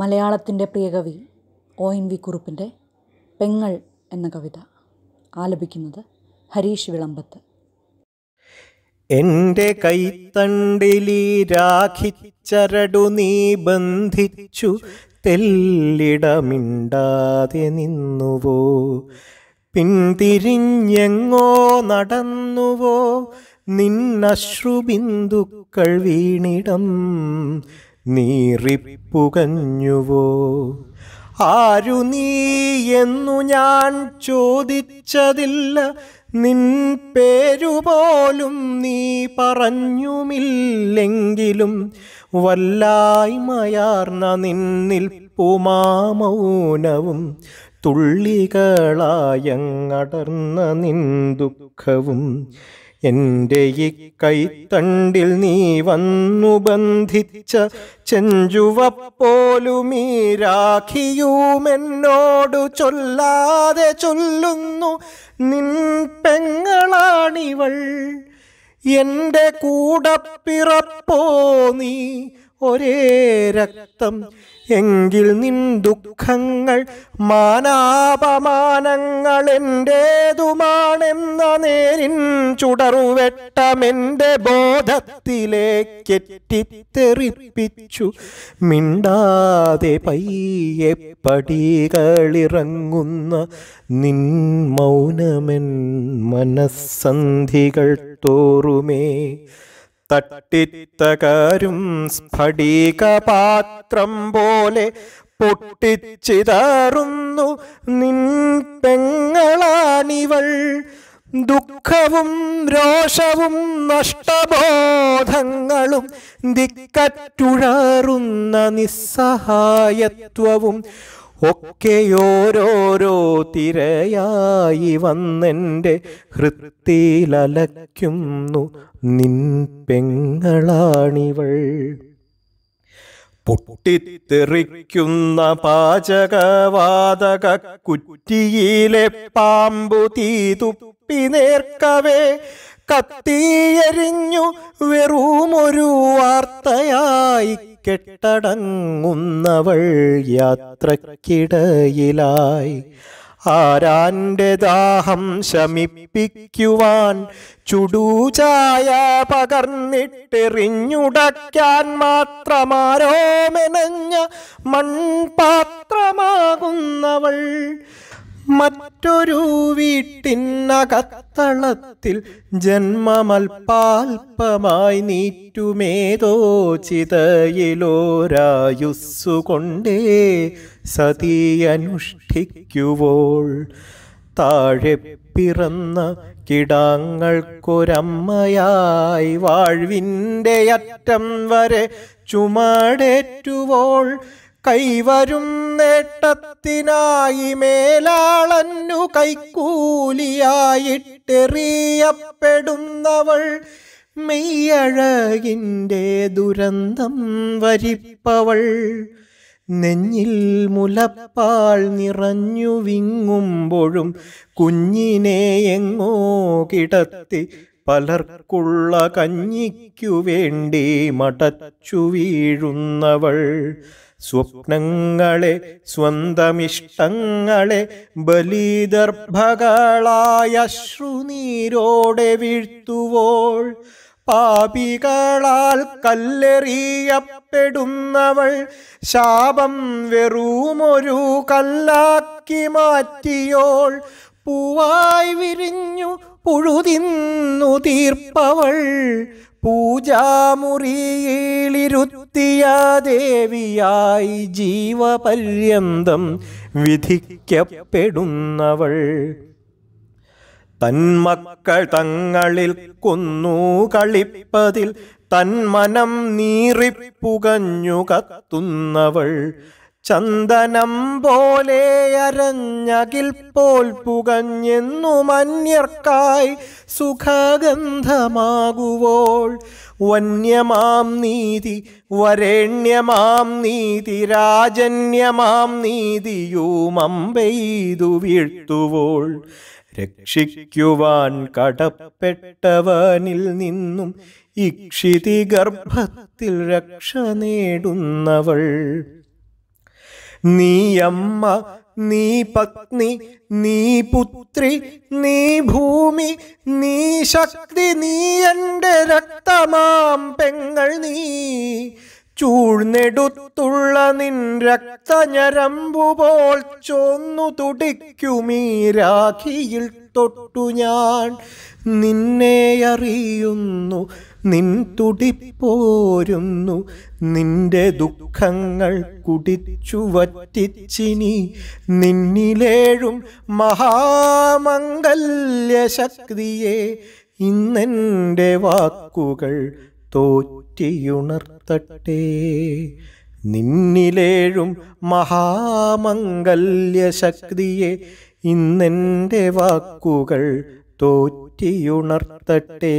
മലയാളത്തിൻ്റെ പ്രിയകവി O N V കുറുപ്പിൻ്റെ പെങ്ങൾ എന്ന കവിത ആലപിക്കുന്നത് ഹരീഷ് വിളമ്പത്ത് എൻ്റെ കൈത്തണ്ടിലീ രാഖിച്ചരടു നീ ബന്ധിച്ചു തെല്ലിടമിണ്ടാതെ നിന്നുവോ പിന്തിരിഞ്ഞെങ്ങോ നടന്നുവോ നിന്നശ്രുബിന്ദുക്കൾ വീണിടം നീറിപ്പുകഞ്ഞുവോ ആരു നീ എന്നു ഞാൻ ചോദിച്ചതില്ല നിൻ പേരുപോലും നീ പറഞ്ഞുമില്ലെങ്കിലും വല്ലായ്മയാർന്ന നിന്നിൽപ്പുമാമൗനവും തുള്ളികളായങ്ങടർന്ന നിൻ ദുഃഖവും എൻ്റെ ഈ കൈത്തണ്ടിൽ നീ വന്നു ബന്ധിച്ച ചെഞ്ചുവ പോലും രാഖിയുമെന്നോടു ചൊല്ലാതെ ചൊല്ലുന്നു നിൻ പെങ്ങളാണിവൾ എൻ്റെ കൂടപ്പിറപ്പോ നീ ഒരേ രക്തം എങ്കിൽ നിൻ ദുഃഖങ്ങൾ മാനാപമാനങ്ങൾ എൻ്റേതുമാണെന്ന നേരിൻ ചുടറുവെട്ടമെൻ്റെ ബോധത്തിലേക്കെറ്റിത്തെറിപ്പിച്ചു മിണ്ടാതെ പയ്യെ പടികളിറങ്ങുന്ന നിൻ മൗനമെൻ മനസ്സന്ധികൾ തോറുമേ തട്ടിത്തകരും സ്ഫടികപാത്രം പോലെ പൊട്ടിച്ചിതറുന്നു നിൻ പെങ്ങളാണിവൾ ദുഃഖവും രോഷവും നഷ്ടബോധങ്ങളും ദിക്കറ്റുഴറുന്ന നിസ്സഹായത്വവും ഒക്കെയോരോരോ തിരയായി വന്നെൻ്റെ ഹൃത്തിയിലലയ്ക്കുന്നു നിൻ പെങ്ങളാണിവൾ പൊട്ടിത്തെറിക്കുന്ന പാചകവാതക കുറ്റിയിലെ പാമ്പു തുപ്പി നേർക്കവേ കത്തിയെരിഞ്ഞു വെറുമൊരു വാർത്തയായി കെട്ടടങ്ങുന്നവൾ യാത്രക്കിടയിലായി ആരാന്റെ ദാഹം ശമിപ്പിക്കുവാൻ ചുടൂചായ പകർന്നിട്ടെറിഞ്ഞുടയ്ക്കാൻ മാത്രമാരോ മെനഞ്ഞ മൺപാത്രമാകുന്നവൾ മറ്റൊരു വീട്ടിനകത്തളത്തിൽ ജന്മമൽപാൽപമായി നീറ്റുമേതോ ചിതയിലോരായുസ്സുകൊണ്ടേ സതീയനുഷ്ഠിക്കുവോൾ താഴെ പിറന്ന കിടാങ്ങൾക്കൊരമ്മയായി വാഴ്വിൻ്റെ അറ്റം വരെ ചുമടേറ്റുവോൾ കൈവരും നേട്ടത്തിനായി മേലാളന്നു കൈക്കൂലിയായിട്ടെറിയപ്പെടുന്നവൾ മെയ്യഴകിൻ്റെ ദുരന്തം വരിപ്പവൾ നെഞ്ഞിൽ മുലപ്പാൽ നിറഞ്ഞു വിങ്ങുമ്പോഴും കുഞ്ഞിനെ എങ്ങോ കിടത്തി പലർക്കുള്ള കഞ്ഞിക്കു വേണ്ടി മടച്ചു വീഴുന്നവൾ സ്വപ്നങ്ങളെ സ്വന്തമിഷ്ടങ്ങളെ ബലിദർഭകളായ ശ്രുനീരോടെ വീഴ്ത്തുവോൾ പാപികളാൽ കല്ലെറിയപ്പെടുന്നവൾ ശാപം വെറുമൊരു കല്ലാക്കി മാറ്റിയോൾ പൂവായി വിരിഞ്ഞു പുഴുതിന്നു തീർപ്പവൾ പൂജാമുറിയിലിരുത്തിയ ദേവിയായി ജീവപര്യന്തം വിധിക്കപ്പെടുന്നവൾ തന്മക്കൾ തങ്ങളിൽ കൊന്നു കളിപ്പതിൽ തന്മനം നീറിപ്പുകഞ്ഞു കത്തുന്നവൾ ചന്ദനം പോലെ അരഞ്ഞകിൽ പോൽ പുകഞ്ഞെന്നു മന്യർക്കായി സുഖഗന്ധമാകുവോൾ വന്യമാം നീതി വരേണ്യമാം നീതി രാജന്യമാം നീതിയൂമം പെയ്തു വീഴ്ത്തുവോൾ രക്ഷിക്കുവാൻ കടപ്പെട്ടവനിൽ നിന്നും ഇക്ഷിതി ഗർഭത്തിൽ രക്ഷ നേടുന്നവൾ നീയമ്മ നീ പത്നി നീ പുത്രി നീ ഭൂമി നീ ശക്തി നീ എൻ്റെ രക്തമാം പെങ്ങൾ നീ ചൂഴ്ന്നെടുത്തുള്ള നിൻ രക്തഞരമ്പുപോൽ ചോന്നു തുടിക്കുമീ രാഖിയിൽ തൊട്ടു ഞാൻ നിന്നെ അറിയുന്നു നിൻ തുടിപ്പോരുന്നു നിന്റെ ദുഃഖങ്ങൾ കുടിച്ചു വറ്റിച്ചിനി നിന്നിലേഴും മഹാമംഗല്യശക്തിയെ ഇന്നെൻ്റെ വാക്കുകൾ തോറ്റിയുണർത്തട്ടെ നിന്നിലേഴും മഹാമംഗല്യശക്തിയെ ഇന്നെൻ്റെ വാക്കുകൾ തോറ്റിയുണർത്തട്ടെ